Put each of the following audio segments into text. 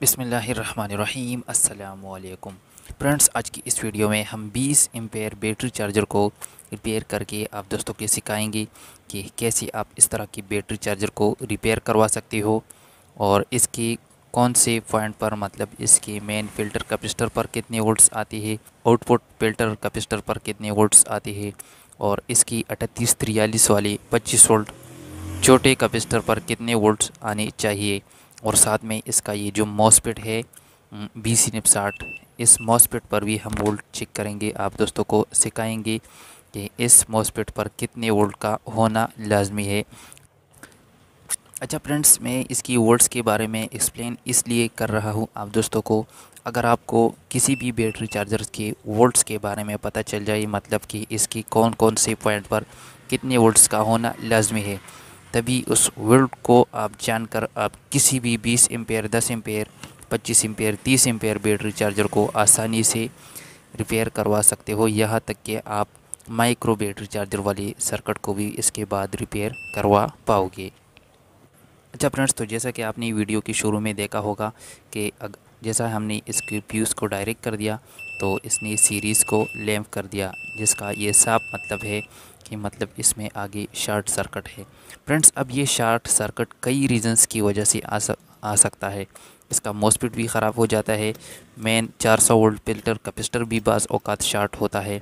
बिसमीम् अल्लाम फ्रेंड्स आज की इस वीडियो में हम 20 एम्पेयर बैटरी चार्जर को रिपेयर करके आप दोस्तों के सिखाएंगे कि कैसे आप इस तरह की बैटरी चार्जर को रिपेयर करवा सकते हो और इसके कौन से पॉइंट पर मतलब इसके मेन फिल्टर कैपेसिटर पर कितने वोल्ट्स आते हैं आउटपुट फिल्टर कैपेसिटर पर कितने वोल्ट्स आते हैं और इसकी अठतीस तिरयालीस वाली पच्चीस वोल्ट छोटे कैपेसिटर पर कितने वोल्ट्स आने चाहिए और साथ में इसका ये जो मॉसपेट है बी सी निपसाट इस मॉसपेट पर भी हम वोल्ट चेक करेंगे आप दोस्तों को सिखाएंगे कि इस मॉसपेट पर कितने वोल्ट का होना लाजमी है अच्छा फ्रेंड्स मैं इसकी वोल्ट्स के बारे में एक्सप्लेन इसलिए कर रहा हूँ आप दोस्तों को अगर आपको किसी भी बैटरी चार्जर के वोल्ट्स के बारे में पता चल जाए मतलब कि इसकी कौन कौन से पॉइंट पर कितने वोल्ट्स का होना लाजमी है तभी उस वर्ल्ड को आप जानकर आप किसी भी 20 ampere 10 ampere 25 ampere 30 ampere battery charger को आसानी से रिपेयर करवा सकते हो यहाँ तक कि आप माइक्रो बैटरी चार्जर वाले सर्किट को भी इसके बाद रिपेयर करवा पाओगे अच्छा फ्रेंड्स तो जैसा कि आपने वीडियो के शुरू में देखा होगा कि जैसा हमने इसके फ्यूज़ को डायरेक्ट कर दिया तो इसने सीरीज़ को लैम्प कर दिया जिसका ये साफ मतलब है कि मतलब इसमें आगे शार्ट सर्कट है फ्रेंड्स अब ये शार्ट सर्कट कई रीजंस की वजह से आ, सक, आ सकता है इसका मोस्पिट भी ख़राब हो जाता है मेन 400 सौ वोल्ट फिल्टर कपिस्टर भी बाज़ अवत शार्ट होता है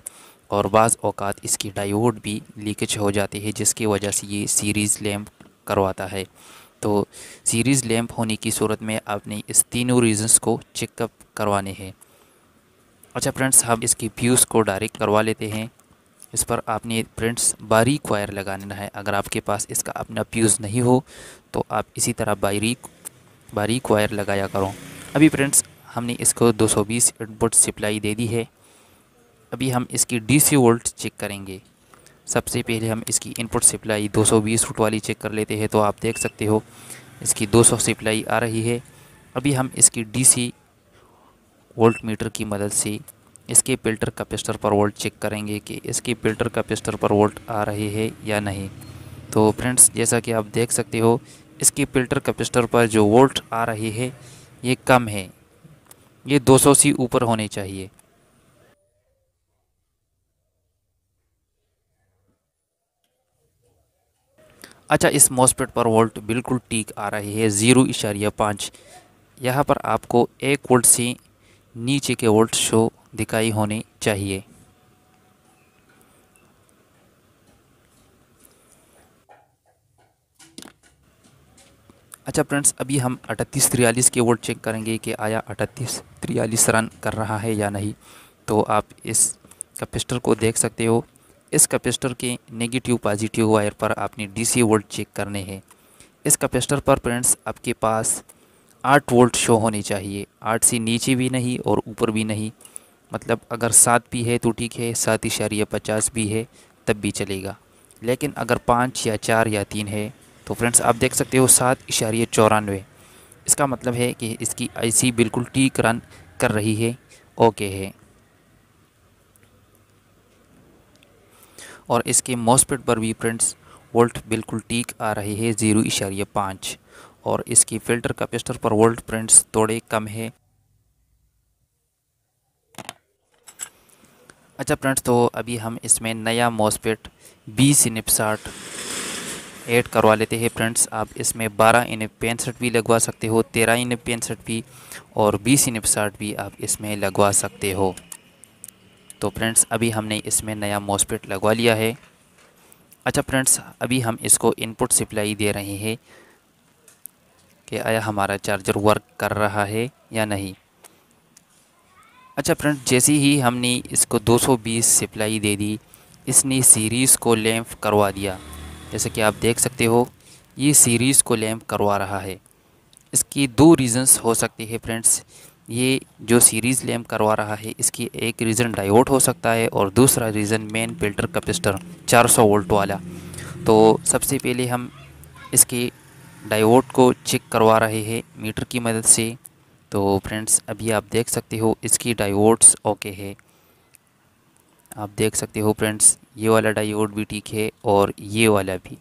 और बाज़ अवत इसकी डायोड भी लीकेज हो जाती है जिसकी वजह से ये सीरीज़ लैम्प करवाता है तो सीरीज़ लैम्प होने की सूरत में आपने इस तीनों रीजंस को चेकअप करवाने हैं अच्छा फ्रेंड्स हम इसकी फ्यूज़ को डायरेक्ट करवा लेते हैं इस पर आपने प्रिंट्स बारीक वायर लगाना है अगर आपके पास इसका अपना प्यूज़ नहीं हो तो आप इसी तरह बारीक बारीक वायर लगाया करो अभी प्रिंट्स हमने इसको 220 इनपुट सप्लाई दे दी है अभी हम इसकी डीसी वोल्ट चेक करेंगे सबसे पहले हम इसकी इनपुट सप्लाई 220 फुट वाली चेक कर लेते हैं तो आप देख सकते हो इसकी 200 सप्लाई आ रही है अभी हम इसकी डीसी वोल्ट मीटर की मदद से इसके फिल्टर कैपेसिटर पर वोल्ट चेक करेंगे कि इसकी फिल्टर कैपेसिटर पर वोल्ट आ रही है या नहीं तो फ्रेंड्स जैसा कि आप देख सकते हो इसकी फिल्टर कैपेसिटर पर जो वोल्ट आ रही है ये कम है ये 200 से ऊपर होनी चाहिए अच्छा इस मॉसपेट पर वोल्ट बिल्कुल ठीक आ रही है ज़ीरो इशारिया पाँच यहाँ पर आपको एक वोल्ट से नीचे के वोल्ट शो दिखाई होनी चाहिए अच्छा फ्रेंड्स अभी हम अठतीस तिरयालीस के वोट चेक करेंगे कि आया अठतीस तिरयालीस रन कर रहा है या नहीं तो आप इस कैपेसिटर को देख सकते हो इस कैपेसिटर के नेगेटिव पॉजिटिव वायर पर आपने डीसी वोल्ट चेक करने हैं इस कैपेसिटर पर फ्रेंड्स आपके पास आठ वोल्ट शो होने चाहिए आठ से नीचे भी नहीं और ऊपर भी नहीं मतलब अगर सात भी है तो ठीक है सात इशारे पचास भी है तब भी चलेगा लेकिन अगर पाँच या चार या तीन है तो फ्रेंड्स आप देख सकते हो सात इशारे चौरानवे इसका मतलब है कि इसकी आईसी बिल्कुल ठीक रन कर रही है ओके है और इसके मॉसपेट पर भी फ्रेंड्स वोल्ट बिल्कुल ठीक आ रहे हैं ज़ीरो इशारे पाँच और इसकी फ़िल्टर कैपेसिटर पर वोल्ट प्रिंट्स थोड़े कम है अच्छा फ्रेंड्स तो अभी हम इसमें नया मोसपेट बी सिनिपसाट ऐड करवा लेते हैं फ्रेंड्स आप इसमें 12 इन पैंसठ भी लगवा सकते हो 13 इन पैंसठ भी और 20 इन साठ भी आप इसमें लगवा सकते हो तो फ्रेंड्स अभी हमने इसमें नया मोसपेट लगवा लिया है अच्छा फ्रेंड्स अभी हम इसको इनपुट सप्लाई दे रहे हैं कि आया हमारा चार्जर वर्क कर रहा है या नहीं अच्छा फ्रेंड जैसे ही हमने इसको 220 सप्लाई दे दी इसने सीरीज़ को लैंप करवा दिया जैसे कि आप देख सकते हो ये सीरीज़ को लैंप करवा रहा है इसकी दो रीज़न्स हो सकते हैं फ्रेंड्स ये जो सीरीज़ लैंप करवा रहा है इसकी एक रीज़न डायोड हो सकता है और दूसरा reason main filter capacitor 400 volt वाला तो सबसे पहले हम इसके डायोड को चेक करवा रहे हैं मीटर की मदद से तो फ्रेंड्स अभी आप देख सकते हो इसकी डायोड्स ओके है आप देख सकते हो फ्रेंड्स ये वाला डायोड भी ठीक है और ये वाला भी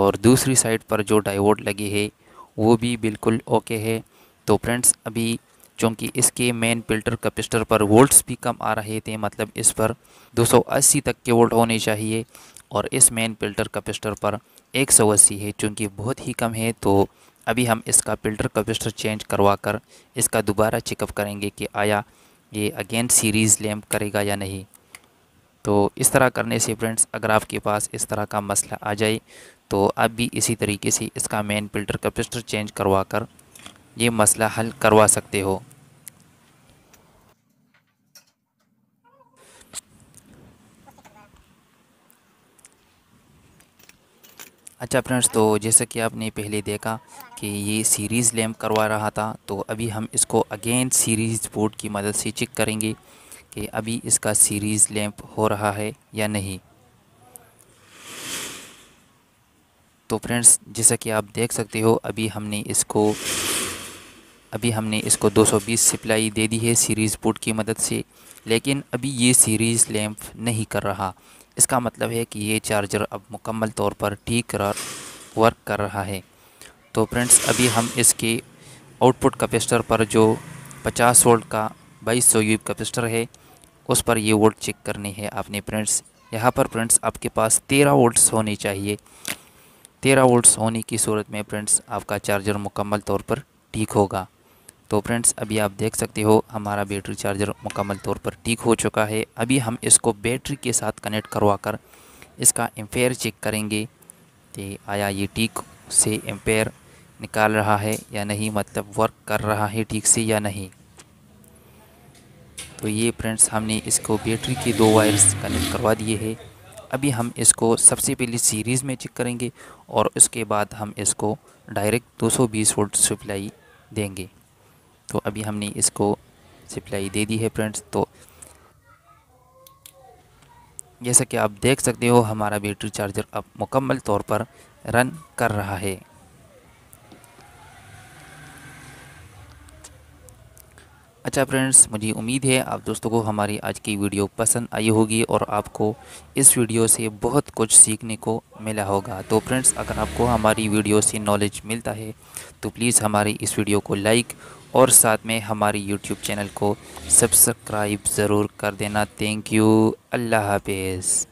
और दूसरी साइड पर जो डायोड लगे है वो भी बिल्कुल ओके है तो फ्रेंड्स अभी चूँकि इसके मेन फिल्टर कैपेसिटर पर वोल्ट्स भी कम आ रहे थे मतलब इस पर 280 तक के वोल्ट होने चाहिए और इस मेन फिल्टर कैपेसिटर पर 180 है चूँकि बहुत ही कम है तो अभी हम इसका फिल्टर कपेसिटर चेंज करवा कर इसका दोबारा चेकअप करेंगे कि आया ये अगेन सीरीज़ लैम्प करेगा या नहीं तो इस तरह करने से फ्रेंड्स अगर आपके पास इस तरह का मसला आ जाए तो आप भी इसी तरीके से इसका मेन फिल्टर कपेसिटर चेंज करवा कर ये मसला हल करवा सकते हो अच्छा फ्रेंड्स तो जैसा कि आपने पहले देखा कि ये सीरीज़ लैम्प करवा रहा था तो अभी हम इसको अगेन सीरीज़ बोर्ड की मदद से चेक करेंगे कि अभी इसका सीरीज़ लैम्प हो रहा है या नहीं तो फ्रेंड्स जैसा कि आप देख सकते हो अभी हमने इसको अभी हमने इसको 220 सप्लाई दे दी है सीरीज़ बोर्ड की मदद से लेकिन अभी ये सीरीज़ लैम्प नहीं कर रहा इसका मतलब है कि ये चार्जर अब मुकम्मल तौर पर ठीक वर्क कर रहा है तो फ्रेंड्स अभी हम इसके आउटपुट कैपेसिटर पर जो 50 वोल्ट का 2200 सौ यू कैपेसिटर है उस पर ये वोल्ट चेक करने हैं आपने फ्रेंड्स यहाँ पर फ्रेंड्स आपके पास 13 वोल्ट्स होने चाहिए 13 वोल्ट्स होने की सूरत में फ्रेंड्स आपका चार्जर मुकम्मल तौर पर ठीक होगा तो फ्रेंड्स अभी आप देख सकते हो हमारा बैटरी चार्जर मुकम्मल तौर पर ठीक हो चुका है अभी हम इसको बैटरी के साथ कनेक्ट करवा कर इसका एम्पेयर चेक करेंगे कि आया ये ठीक से एम्पेयर निकाल रहा है या नहीं मतलब वर्क कर रहा है ठीक से या नहीं तो ये फ्रेंड्स हमने इसको बैटरी के दो वायर्स कनेक्ट करवा दिए हैं अभी हम इसको सबसे पहले सीरीज़ में चेक करेंगे और उसके बाद हम इसको डायरेक्ट 220 वोल्ट सप्लाई देंगे तो अभी हमने इसको सप्लाई दे दी है फ्रेंड्स तो जैसा कि आप देख सकते हो हमारा बैटरी चार्जर अब मुकम्मल तौर पर रन कर रहा है अच्छा फ्रेंड्स मुझे उम्मीद है आप दोस्तों को हमारी आज की वीडियो पसंद आई होगी और आपको इस वीडियो से बहुत कुछ सीखने को मिला होगा तो फ्रेंड्स अगर आपको हमारी वीडियो से नॉलेज मिलता है तो प्लीज़ हमारी इस वीडियो को लाइक और साथ में हमारी यूट्यूब चैनल को सब्सक्राइब ज़रूर कर देना थैंक यू अल्लाह हाफिज़